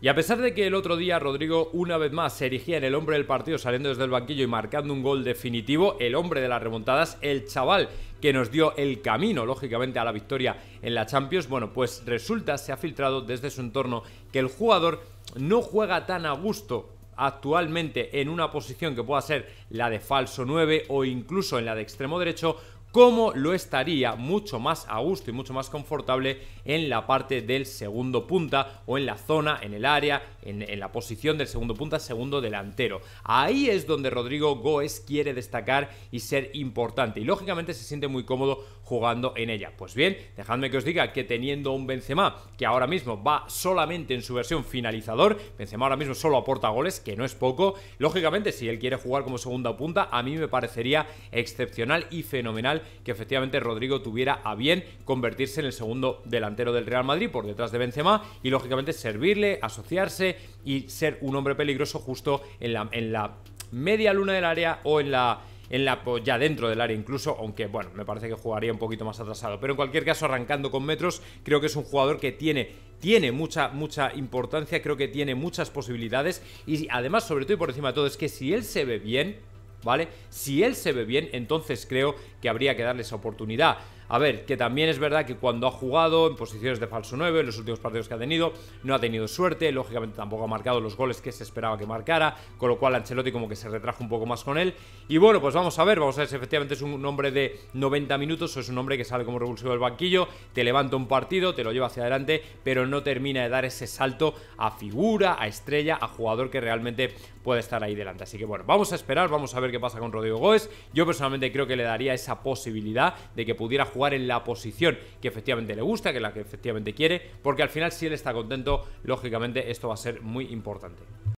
Y a pesar de que el otro día Rodrigo una vez más se erigía en el hombre del partido saliendo desde el banquillo y marcando un gol definitivo, el hombre de las remontadas, el chaval que nos dio el camino, lógicamente, a la victoria en la Champions, bueno, pues resulta, se ha filtrado desde su entorno que el jugador no juega tan a gusto actualmente en una posición que pueda ser la de falso 9 o incluso en la de extremo derecho ¿Cómo lo estaría mucho más a gusto y mucho más confortable en la parte del segundo punta o en la zona, en el área, en, la posición del segundo punta, segundo delantero. Ahí es donde Rodrigo Goes quiere destacar y ser importante y lógicamente se siente muy cómodo jugando en ella. Pues bien, dejadme que os diga que teniendo un Benzema que ahora mismo va solamente en su versión finalizador, Benzema ahora mismo solo aporta goles, que no es poco, lógicamente si él quiere jugar como segunda punta, a mí me parecería excepcional y fenomenal que efectivamente Rodrigo tuviera a bien convertirse en el segundo delantero del Real Madrid por detrás de Benzema y lógicamente servirle, asociarse y ser un hombre peligroso justo en la, en la media luna del área o en la en la pues, ya dentro del área incluso, aunque bueno, me parece que jugaría un poquito más atrasado, pero en cualquier caso arrancando con metros, creo que es un jugador que tiene tiene mucha mucha importancia, creo que tiene muchas posibilidades y además, sobre todo y por encima de todo, es que si él se ve bien, ¿vale? Si él se ve bien, entonces creo que habría que darle esa oportunidad. A ver, que también es verdad que cuando ha jugado en posiciones de falso 9, en los últimos partidos que ha tenido, no ha tenido suerte, lógicamente tampoco ha marcado los goles que se esperaba que marcara, con lo cual Ancelotti como que se retrajo un poco más con él. Y bueno, pues vamos a ver, vamos a ver si efectivamente es un hombre de 90 minutos o es un hombre que sale como revulsivo del banquillo, te levanta un partido, te lo lleva hacia adelante, pero no termina de dar ese salto a figura, a estrella, a jugador que realmente puede estar ahí delante. Así que bueno, vamos a esperar, vamos a ver qué pasa con Rodrigo Goes Yo personalmente creo que le daría esa posibilidad de que pudiera jugar en la posición que efectivamente le gusta, que la que efectivamente quiere, porque al final si él está contento, lógicamente esto va a ser muy importante.